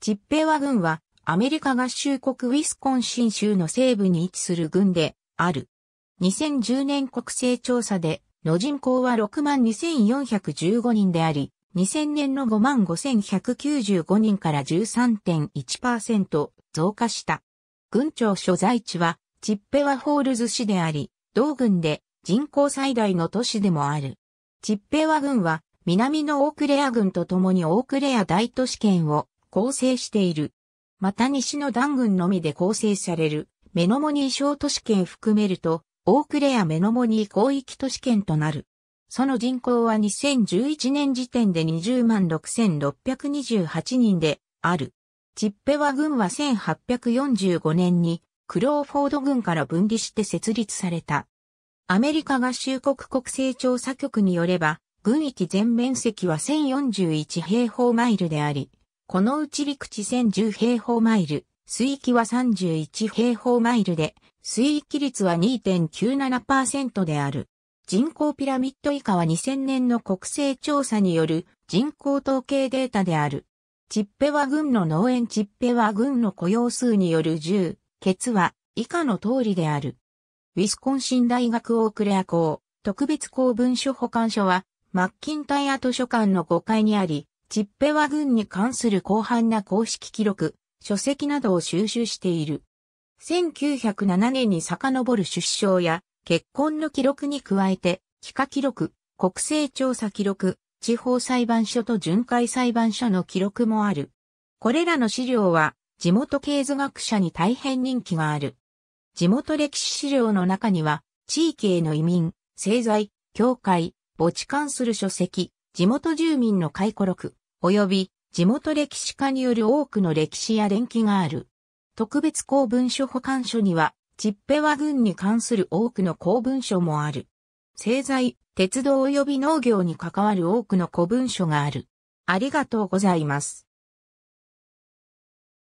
チッペワ軍はアメリカ合衆国ウィスコンシン州の西部に位置する軍である。2010年国勢調査での人口は62,415人であり、2000年の55,195人から13.1%増加した。軍庁所在地はチッペワホールズ市であり、同軍で人口最大の都市でもある。チッペワ軍は南のオークレア軍と共にオークレア大都市圏を構成している。また西の弾群のみで構成される、メノモニー小都市圏含めると、オークレアメノモニー広域都市圏となる。その人口は2011年時点で20万6628人である。チッペワ軍は1845年にクローフォード軍から分離して設立された。アメリカ合衆国国勢調査局によれば、軍域全面積は1041平方マイルであり、このうち陸地1010平方マイル、水域は31平方マイルで、水域率は2.97%である。人口ピラミッド以下は2000年の国勢調査による人口統計データである。チッペは軍の農園チッペは軍の雇用数による10、ケツは以下の通りである。ウィスコンシン大学オークレア校、特別公文書保管所は、マッキンタイア図書館の5階にあり、チッペは軍に関する広範な公式記録、書籍などを収集している。1907年に遡る出生や結婚の記録に加えて、帰化記録、国勢調査記録、地方裁判所と巡回裁判所の記録もある。これらの資料は地元経図学者に大変人気がある。地元歴史資料の中には、地域への移民、製材、教会、墓地関する書籍、地元住民の回顧録、及び地元歴史家による多くの歴史や伝記がある。特別公文書保管所には、チッペワ郡に関する多くの公文書もある。製材、鉄道及び農業に関わる多くの古文書がある。ありがとうございます。